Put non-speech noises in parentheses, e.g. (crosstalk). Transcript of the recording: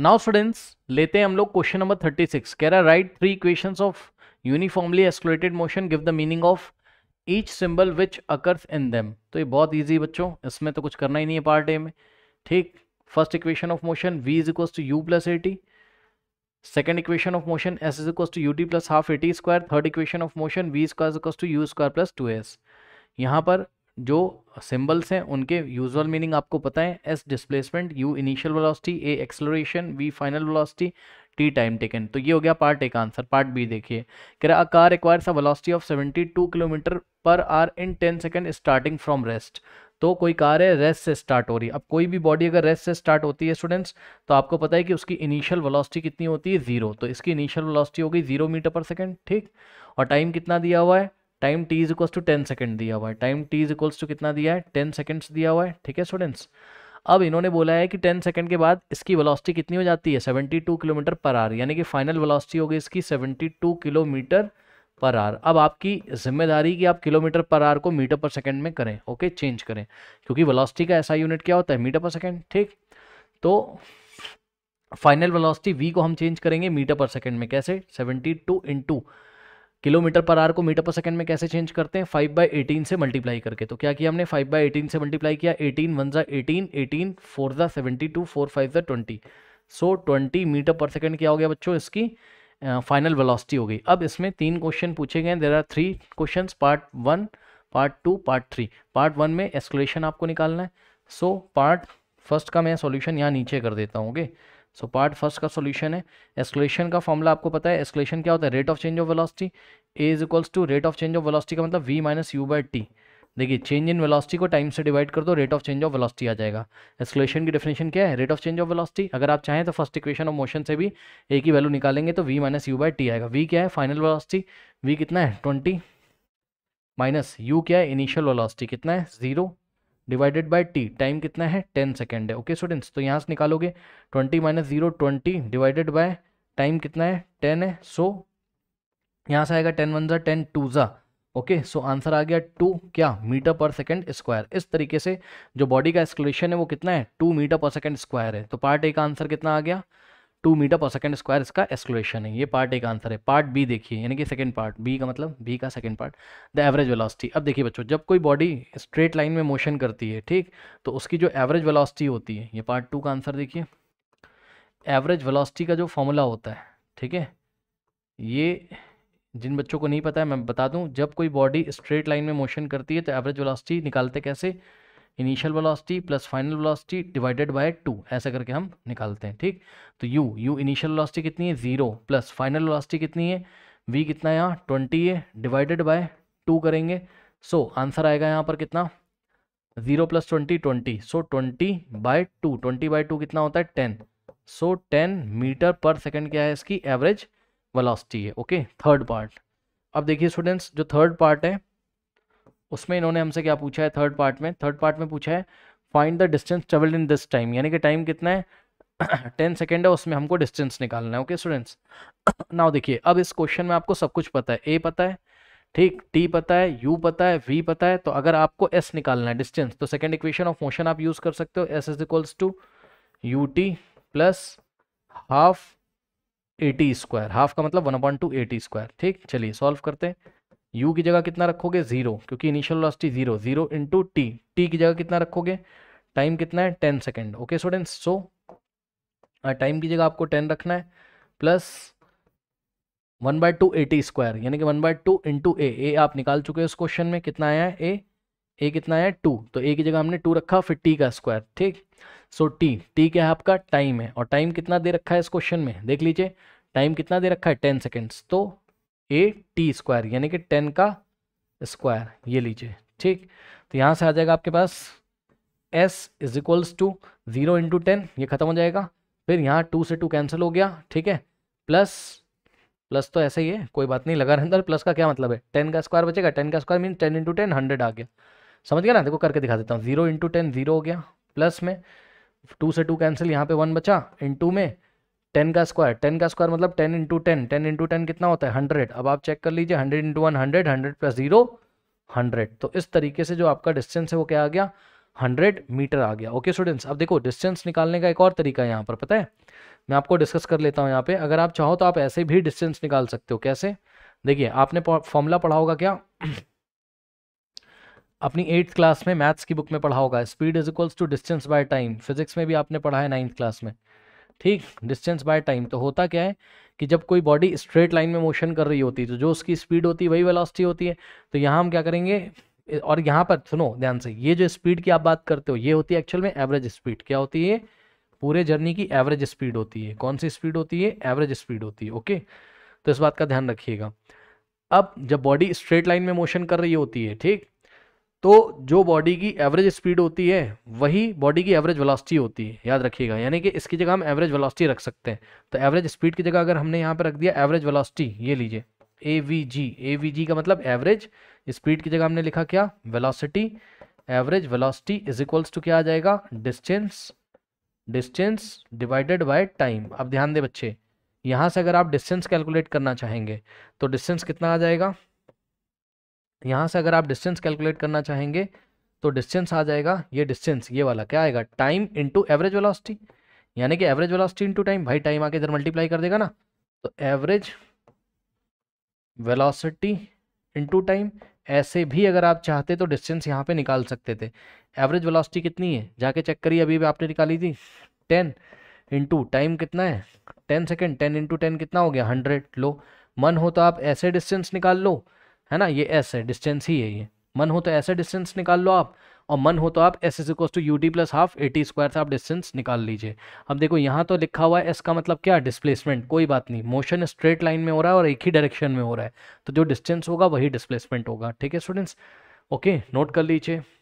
Now students लेते हैं हम लोग क्वेश्चन नंबर थर्टी सिक्स कह रहा right three equation of uniformly accelerated motion give the meaning of each symbol which occurs in them तो ये बहुत ईजी बच्चों इसमें तो कुछ करना ही नहीं है पार्ट ए में ठीक first equation of motion v is equals to u plus a t second equation of motion s is equals to u t plus half a t square third equation of motion v square equals to u square plus two s यहाँ पर जो symbols हैं उनके usual meaning आपको पता है s displacement u initial velocity a acceleration v final velocity t time taken तो ये हो गया पार्ट एक आंसर पार्ट बी देखिए कह रहा car requires a velocity of 72 kilometre per hour in 10 second starting from rest तो कोई कार है रेस्ट से स्टार्ट हो रही है अब कोई भी बॉडी अगर रेस्ट से स्टार्ट होती है स्टूडेंट्स तो आपको पता है कि उसकी इनिशियल वेलोसिटी कितनी होती है जीरो तो इसकी इनिशियल वेलोसिटी होगी जीरो मीटर पर सेकेंड ठीक और टाइम कितना दिया हुआ है time t is equals to ten second दिया हुआ है time t is equals to कितना दिया है टेन सेकेंड्स दिया हुआ है ठीक है स्टूडेंट्स अब इन्होंने बोला है कि टेन सेकेंड के बाद इसकी वेलोसिटी कितनी हो जाती है seventy two kilometre per hour यानी कि फाइनल वेलोसिटी होगी इसकी seventy two kilometre per hour अब आपकी जिम्मेदारी कि आप किलोमीटर पर आर को मीटर पर सेकेंड में करें ओके चेंज करें क्योंकि वेलोसिटी का ऐसा यूनिट क्या होता है मीटर पर सेकेंड ठीक तो फाइनल वेलोसिटी वी को हम चेंज करेंगे मीटर पर सेकेंड में कैसे seventy two into kilometre per hour को मीटर पर सेकंड में कैसे चेंज करते हैं फाइव बाई एटीन से मल्टीप्लाई करके तो क्या किया हमने फाइव बाई एटीन से मल्टीप्लाई किया एटीन वन ज़ा एटीन एटीन फोर ज़ा सेवेंटी टू फोर फाइव ज़ा twenty so twenty metre per second क्या हो गया बच्चों इसकी फाइनल uh, वेलोसिटी हो गई अब इसमें तीन क्वेश्चन पूछे गए there are three question part one part two part three part one में एस्कुलेशन आपको निकालना है सो पार्ट फर्स्ट का मैं सोल्यूशन यहाँ नीचे कर देता हूँ okay okay? So part first का सॉल्यूशन है एस्कुलेशन का फॉर्मूला आपको पता है एस्कुलेशन क्या होता है rate of change of velocity a is equals to rate of change of velocity का मतलब v minus u by t देखिए चेंज इन वेलोसिटी को टाइम से डिवाइड कर दो rate of change of velocity आ जाएगा एस्कुलेशन की डेफिनेशन क्या है rate of change of velocity अगर आप चाहें तो फर्स्ट इक्वेशन ऑफ मोशन से भी एक ही वैल्यू निकालेंगे तो v minus u by t आएगा वी क्या है फाइनल वेलोसिटी वी कितना है ट्वेंटी माइनस यू क्या है इनिशियल वेलोसिटी कितना है zero divided by t time कितना है टेन सेकेंड है ओके स्टूडेंट्स तो यहाँ से निकालोगे twenty minus zero twenty divided by time कितना है टेन है सो so, यहाँ से आएगा टेन वन ज़ा टेन टू ज़ा ओके सो आंसर आ गया टू क्या मीटर पर सेकंड स्क्वायर इस तरीके से जो बॉडी का एक्सक्लेशन है वो कितना है two metre per second square है तो पार्ट ए का आंसर कितना आ गया two metre per second square इसका एस्कुलेशन है ये पार्ट एक आंसर है पार्ट बी देखिए यानी कि सेकेंड पार्ट बी का मतलब बी का second part the average velocity अब देखिए बच्चों जब कोई बॉडी स्ट्रेट लाइन में मोशन करती है ठीक तो उसकी जो एवरेज वेलोसिटी होती है ये पार्ट टू का आंसर देखिए एवरेज वेलोसिटी का जो फॉर्मूला होता है ठीक है ये जिन बच्चों को नहीं पता है मैं बता दूँ जब कोई बॉडी स्ट्रेट लाइन में मोशन करती है तो एवरेज वेलोसिटी निकालते कैसे initial velocity plus final velocity divided by two ऐसा करके हम निकालते हैं ठीक तो यू यू इनिशियल वेलोसिटी कितनी है जीरो प्लस फाइनल वेलोसिटी कितनी है वी कितना है यहाँ ट्वेंटी है डिवाइडेड बाय टू करेंगे सो so, आंसर आएगा यहाँ पर कितना zero plus twenty twenty so twenty by two twenty by two कितना होता है ten so ten metre per second क्या है इसकी एवरेज वेलोसिटी है ओके थर्ड पार्ट अब देखिए स्टूडेंट्स जो थर्ड पार्ट है उसमें इन्होंने हमसे क्या पूछा है थर्ड पार्ट में थर्ड पार्ट में पूछा है find the distance travelled in this time यानी कि टाइम कितना है टेन (coughs) सेकेंड है उसमें हमको डिस्टेंस निकालना है ओके स्टूडेंट्स नाउ देखिए अब इस क्वेश्चन में आपको सब कुछ पता है ए पता है ठीक टी पता है यू पता है वी पता है तो अगर आपको एस निकालना है डिस्टेंस तो सेकेंड इक्वेशन ऑफ मोशन आप यूज़ कर सकते हो s is equals to u t plus half a t square half का मतलब one upon two a t square ठीक चलिए सॉल्व करते हैं u की जगह कितना रखोगे जीरो क्योंकि initial velocity zero zero into t t की जगह कितना रखोगे टाइम कितना है ten second okay students so time की जगह आपको टेन रखना है plus one by two a t square यानी कि one by two into a a आप निकाल चुके हैं इस क्वेश्चन में कितना आया है ए ए कितना आया टू तो ए की जगह हमने टू रखा फिर टी का स्क्वायर ठीक सो टी टी क्या है आपका टाइम है और टाइम कितना दे रखा है इस क्वेश्चन में देख लीजिए टाइम कितना दे रखा है टेन सेकेंड्स तो ए टी स्क्वायर यानी कि टेन का स्क्वायर ये लीजिए ठीक तो यहाँ से आ जाएगा आपके पास s is equals to zero into ten ये खत्म हो जाएगा फिर यहाँ टू से टू कैंसिल हो गया ठीक है प्लस प्लस तो ऐसा ही है कोई बात नहीं लगा रहता तो प्लस का क्या मतलब है टेन का स्क्वायर बचेगा टेन का square mean ten into ten hundred आ गया समझ गया ना देखो करके दिखा देता हूँ जीरो इंटू टेन जीरो हो गया प्लस में टू से टू कैंसिल यहाँ पे वन बचा इंटू में टेन का स्क्वायर टेन का स्क्वायर मतलब ten into ten ten into ten कितना होता है हंड्रेड अब आप चेक कर लीजिए hundred into one hundred hundred plus zero hundred तो इस तरीके से जो आपका डिस्टेंस है वो क्या आ गया हंड्रेड मीटर आ गया ओके स्टूडेंट्स अब देखो डिस्टेंस निकालने का एक और तरीका है यहाँ पर पता है मैं आपको डिस्कस कर लेता हूँ यहाँ पे अगर आप चाहो तो आप ऐसे भी डिस्टेंस निकाल सकते हो कैसे देखिए आपने फॉर्मूला पढ़ा होगा क्या (clears throat) अपनी एट्थ क्लास में मैथ्स की बुक में पढ़ा होगा speed is equals to distance by time physics में भी आपने पढ़ा है नाइन्थ क्लास में ठीक डिस्टेंस बाय टाइम तो होता क्या है कि जब कोई बॉडी स्ट्रेट लाइन में मोशन कर रही होती है तो जो उसकी स्पीड होती है वही वेलोसिटी होती है तो यहाँ हम क्या करेंगे और यहाँ पर सुनो ध्यान से ये जो स्पीड की आप बात करते हो ये होती है एक्चुअल में एवरेज स्पीड क्या होती है पूरे जर्नी की एवरेज स्पीड होती है कौन सी स्पीड होती है एवरेज स्पीड होती है ओके तो इस बात का ध्यान रखिएगा अब जब बॉडी स्ट्रेट लाइन में मोशन कर रही होती है ठीक तो जो बॉडी की एवरेज स्पीड होती है वही बॉडी की एवरेज वेलोसिटी होती है याद रखिएगा यानी कि इसकी जगह हम एवरेज वेलोसिटी रख सकते हैं तो एवरेज स्पीड की जगह अगर हमने यहाँ पर रख दिया एवरेज वेलोसिटी ये लीजिए A V ji A V जी का मतलब एवरेज स्पीड की जगह हमने लिखा क्या velocity average velocity is equals to क्या आ जाएगा distance distance divided by time अब ध्यान दें बच्चे यहाँ से अगर आप डिस्टेंस कैलकुलेट करना चाहेंगे तो डिस्टेंस कितना आ जाएगा तो यहाँ से अगर आप डिस्टेंस कैलकुलेट करना चाहेंगे तो डिस्टेंस आ जाएगा ये डिस्टेंस ये वाला क्या आएगा टाइम इंटू एवरेज वेलोसिटी यानी कि एवरेज वेलोसिटी इंटू टाइम भाई टाइम आके इधर मल्टीप्लाई कर देगा ना तो एवरेज वेलोसिटी इंटू टाइम ऐसे भी अगर आप चाहते तो डिस्टेंस यहाँ पे निकाल सकते थे एवरेज वेलोसिटी कितनी है जाके चेक करिए अभी भी आपने निकाली थी टेन इंटू टाइम कितना है ten second ten into ten कितना हो गया हंड्रेड लो मन हो तो आप ऐसे डिस्टेंस निकाल लो है ना ये एस है डिस्टेंस ही है ये मन हो तो ऐसे डिस्टेंस निकाल लो आप और मन हो तो आप s is equal to u t plus half a t square से आप डिस्टेंस निकाल लीजिए अब देखो यहाँ तो लिखा हुआ है एस का मतलब क्या डिस्प्लेसमेंट कोई बात नहीं मोशन स्ट्रेट लाइन में हो रहा है और एक ही डायरेक्शन में हो रहा है तो जो डिस्टेंस होगा वही डिस्प्लेसमेंट होगा ठीक है स्टूडेंट्स ओके नोट कर लीजिए